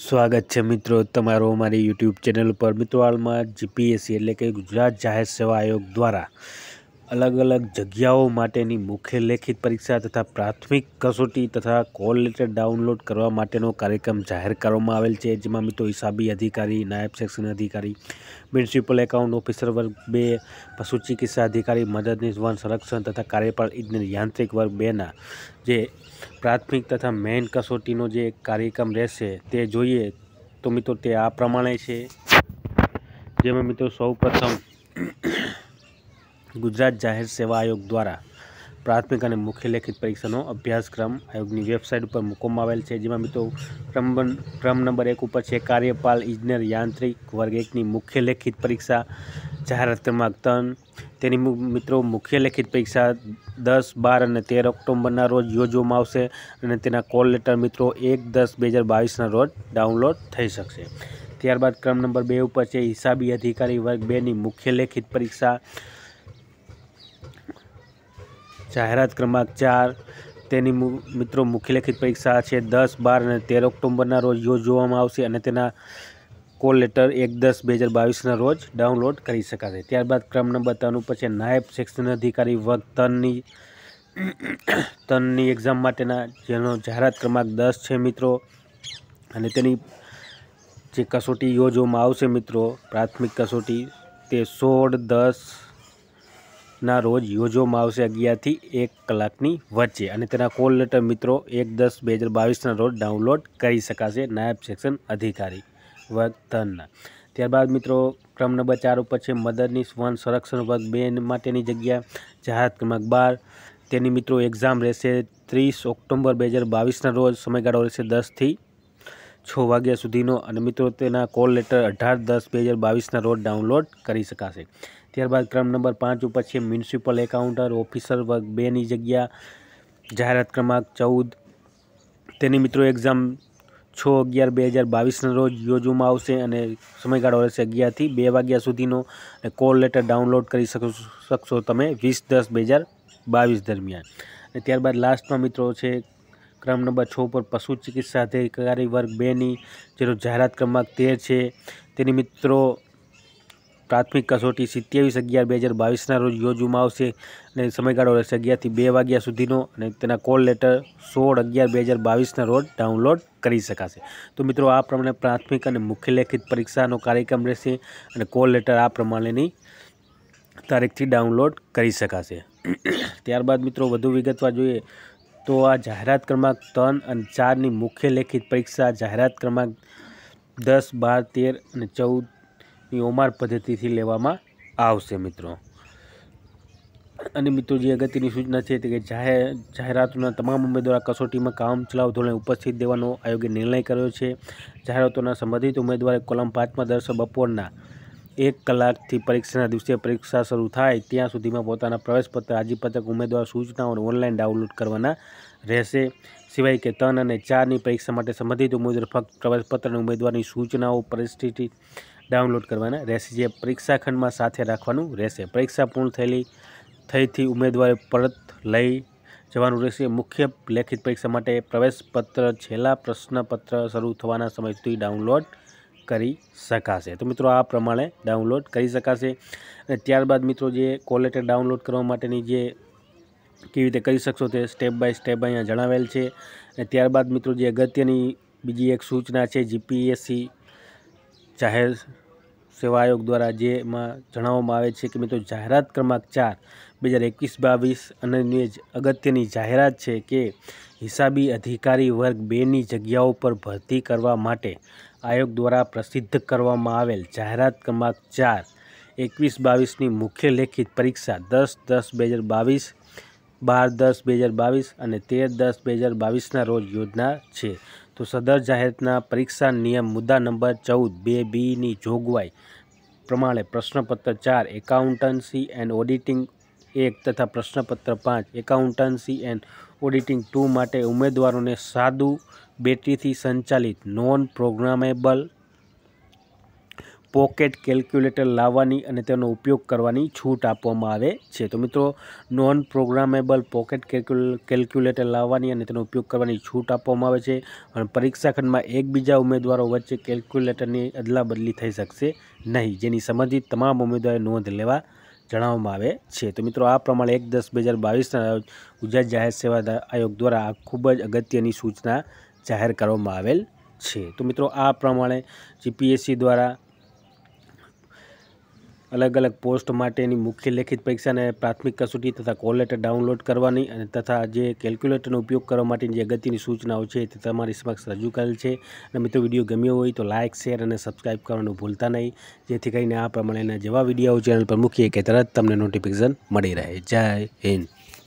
સ્વાગત છે મિત્રો તમારો અમારી યુટ્યુબ ચેનલ પર મિત્રો હાલમાં જીપીએસસી એટલે કે ગુજરાત જાહેર સેવા આયોગ દ્વારા અલગ અલગ જગ્યાઓ માટેની મુખ્ય લેખિત પરીક્ષા તથા પ્રાથમિક કસોટી તથા કોલ લેટર ડાઉનલોડ કરવા માટેનો કાર્યક્રમ જાહેર કરવામાં આવેલ છે જેમાં મિત્રો હિસાબી અધિકારી નાયબ સેક્શન અધિકારી મ્યુનિસિપલ એકાઉન્ટ ઓફિસર વર્ગ બે પશુ ચિકિત્સા અધિકારી મદદનીશ વન સંરક્ષણ તથા કાર્યપાલ ઇજનેર યાંત્રિક વર્ગ બેના જે પ્રાથમિક તથા મેઇન કસોટીનો જે કાર્યક્રમ રહેશે તે જોઈએ તો મિત્રો તે આ પ્રમાણે છે જેમાં મિત્રો સૌ પ્રથમ ગુજરાત જાહેર સેવા આયોગ દ્વારા પ્રાથમિક અને મુખ્ય લેખિત પરીક્ષાનો અભ્યાસક્રમ આયોગની વેબસાઇટ ઉપર મૂકવામાં આવેલ છે જેમાં મિત્રો ક્રમ ક્રમ નંબર એક ઉપર છે કાર્યપાલ ઇજનેર યાંત્રિક વર્ગ એકની મુખ્ય લેખિત પરીક્ષા જાહેરાત ક્રમાંક ત્રણ તેની મિત્રો મુખ્ય લેખિત પરીક્ષા દસ બાર અને તેર ઓક્ટોબરના રોજ યોજવામાં આવશે અને તેના કોલ લેટર મિત્રો એક દસ બે હજાર બાવીસના રોજ ડાઉનલોડ થઈ શકશે ત્યારબાદ ક્રમ નંબર બે ઉપર છે હિસાબી અધિકારી વર્ગ બેની મુખ્ય લેખિત પરીક્ષા જાહેરાત ક્રમાંક ચાર તેની મિત્રો મુખ્યલેખિત પરીક્ષા છે દસ બાર અને તેર ઓક્ટોબરના રોજ યોજવામાં આવશે અને તેના કોલ લેટર એક દસ બે હજાર બાવીસના રોજ ડાઉનલોડ કરી શકાશે ત્યારબાદ ક્રમ નંબર ત્રણ પછી નાયબ સેક્શન અધિકારી વર્ગ તનની તનની એક્ઝામ માટેના જેનો જાહેરાત ક્રમાંક દસ છે મિત્રો અને તેની જે કસોટી યોજવામાં આવશે મિત્રો પ્રાથમિક કસોટી તે સોળ દસ ના રોજ યોજવામાં આવશે અગિયારથી એક કલાકની વચ્ચે અને તેના કોલ લેટર મિત્રો એક દસ બે હજાર બાવીસના રોજ ડાઉનલોડ કરી શકાશે નાયબ સેક્શન અધિકારી વર્ગધનના ત્યારબાદ મિત્રો ક્રમ નંબર ચાર ઉપર છે મદદનીશ વન સંરક્ષણ વર્ગ બે માટેની જગ્યા જાહેરાત ક્રમાંક બાર તેની મિત્રો એક્ઝામ રહેશે ત્રીસ ઓક્ટોમ્બર બે હજાર બાવીસના રોજ સમયગાળો રહેશે દસથી છ વાગ્યા સુધીનો અને મિત્રો તેના કોલ લેટર અઢાર દસ બે હજાર બાવીસના રોજ ડાઉનલોડ કરી શકાશે ત્યારબાદ ક્રમ નંબર પાંચ ઉપર છે મ્યુનિસિપલ એકાઉન્ટર ઓફિસર વર્ગ બેની જગ્યા જાહેરાત ક્રમાંક ચૌદ તેની મિત્રો એક્ઝામ છ અગિયાર બે હજાર બાવીસના રોજ યોજવામાં આવશે અને સમયગાળો રહેશે અગિયારથી બે વાગ્યા સુધીનો કોલ લેટર ડાઉનલોડ કરી શકશો તમે વીસ દસ બે હજાર બાવીસ દરમિયાન અને ત્યારબાદ લાસ્ટમાં મિત્રો છે ક્રમ નંબર છ પર પશુ ચિકિત્સા અધિકારી વર્ગ બેની જેનો જાહેરાત ક્રમાંક તેર છે તેની મિત્રો પ્રાથમિક કસોટી સિત્યાવીસ અગિયાર બે હજાર બાવીસના રોજ યોજવામાં આવશે અને સમયગાળો રહેશે અગિયારથી બે વાગ્યા સુધીનો અને તેના કોલ લેટર સોળ અગિયાર બે હજાર બાવીસના રોજ ડાઉનલોડ કરી શકાશે તો મિત્રો આ પ્રમાણે પ્રાથમિક અને મુખ્ય લેખિત પરીક્ષાનો કાર્યક્રમ રહેશે અને કોલ લેટર આ પ્રમાણેની તારીખથી ડાઉનલોડ કરી શકાશે ત્યારબાદ મિત્રો વધુ વિગતવાર જોઈએ તો આ જાહેરાત ક્રમાંક ત્રણ અને ચારની મુખ્ય લેખિત પરીક્ષા જાહેરાત ક્રમાંક દસ બાર તેર અને ચૌદ ઓમાર પદ્ધતિથી લેવામાં આવશે મિત્રો અને મિત્રો જે અગત્યની સૂચના છે તે કે જાહેર જાહેરાતોના તમામ ઉમેદવાર કસોટીમાં કામ ચલાવ ધોરણે ઉપસ્થિત દેવાનો આયોગે નિર્ણય કર્યો છે જાહેરાતોના સંબંધિત ઉમેદવારે કોલમ પાંચમાં દર્શક બપોરના એક કલાકથી પરીક્ષાના દિવસે પરીક્ષા શરૂ થાય ત્યાં સુધીમાં પોતાના પ્રવેશપત્ર હાજીપત્રક ઉમેદવાર સૂચનાઓને ઓનલાઈન ડાઉનલોડ કરવાના રહેશે સિવાય કે ત્રણ અને ચારની પરીક્ષા માટે સંબંધિત ઉમેદવાર ફક્ત પ્રવેશપત્ર અને ઉમેદવારની સૂચનાઓ પરિસ્થિતિ ડાઉનલોડ કરવાના રેસીજીય પરીક્ષાખંડમાં સાથે રાખવાનું રહેશે પરીક્ષા પૂર્ણ થઈલી થઈથી ઉમેદવારે પરત લઈ જવાનું રહેશે મુખ્ય લેખિત પરીક્ષા માટે પ્રવેશ પત્ર છેલા પ્રશ્નપત્ર શરૂ થવાના સમય સુધી ડાઉનલોડ કરી શકાશે તો મિત્રો આ પ્રમાણે ડાઉનલોડ કરી શકાશે ત્યારબાદ મિત્રો જે કોલેટર ડાઉનલોડ કરવા માટેની જે કઈ રીતે કરી શકશો તે સ્ટેપ બાય સ્ટેપ અહીંા જણાવેલ છે અને ત્યારબાદ મિત્રો જે અગત્યની બીજી એક સૂચના છે જીપીએસસી જાહેર સેવા આયોગ દ્વારા જેમાં જણાવવામાં આવે છે કે મિત્રો જાહેરાત ક્રમાંક ચાર બે હજાર એકવીસ બાવીસ અને જ અગત્યની જાહેરાત છે કે હિસાબી અધિકારી વર્ગ બેની જગ્યાઓ પર ભરતી કરવા માટે આયોગ દ્વારા પ્રસિદ્ધ કરવામાં આવેલ જાહેરાત ક્રમાંક ચાર એકવીસ બાવીસની મુખ્ય લેખિત પરીક્ષા દસ દસ બે હજાર બાવીસ બાર દસ બે હજાર બાવીસ અને તેર દસ બે હજાર બાવીસના રોજ યોજના છે તો સદર જાહેરના પરીક્ષા નિયમ મુદ્દા નંબર ચૌદ બે બીની જોગવાઈ પ્રમાણે પ્રશ્નપત્ર ચાર એકાઉન્ટન્સી એન્ડ ઓડિટિંગ એક તથા પ્રશ્નપત્ર પાંચ એકાઉન્ટન્સી એન્ડ ઓડિટિંગ ટુ માટે ઉમેદવારોને સાદું બેટરીથી સંચાલિત નોન પ્રોગ્રામેબલ પોકેટ કેલ્ક્યુલેટર લાવવાની અને તેનો ઉપયોગ કરવાની છૂટ આપવામાં આવે છે તો મિત્રો નોન પ્રોગ્રામેબલ પોકેટ કેલ્ક્યુલેટર લાવવાની અને તેનો ઉપયોગ કરવાની છૂટ આપવામાં આવે છે અને પરીક્ષાખંડમાં એકબીજા ઉમેદવારો વચ્ચે કેલ્ક્યુલેટરની અદલાબદલી થઈ શકશે નહીં જેની સંબંધિત તમામ ઉમેદવારે નોંધ લેવા જણાવવામાં આવે છે તો મિત્રો આ પ્રમાણે એક દસ બે હજાર બાવીસના ગુજરાત જાહેર સેવા આયોગ દ્વારા આ ખૂબ જ અગત્યની સૂચના જાહેર કરવામાં આવેલ છે તો મિત્રો આ પ્રમાણે જીપીએસસી દ્વારા અલગ અલગ પોસ્ટ માટેની મુખ્ય લેખિત પરીક્ષાને પ્રાથમિક કસોટી તથા કોલેટર ડાઉનલોડ કરવાની અને તથા જે કેલ્ક્યુલેટરનો ઉપયોગ કરવા માટેની જે અગત્યની સૂચનાઓ છે તે તમારી સમક્ષ રજૂ કરેલ છે અને મિત્રો વિડીયો ગમ્યો હોય તો લાઇક શેર અને સબસ્ક્રાઈબ કરવાનું ભૂલતા નહીં જેથી કરીને આ પ્રમાણેના જેવા વિડીયો ચેનલ પર મૂકીએ કે તરત તમને નોટિફિકેશન મળી રહે જય હિન્દ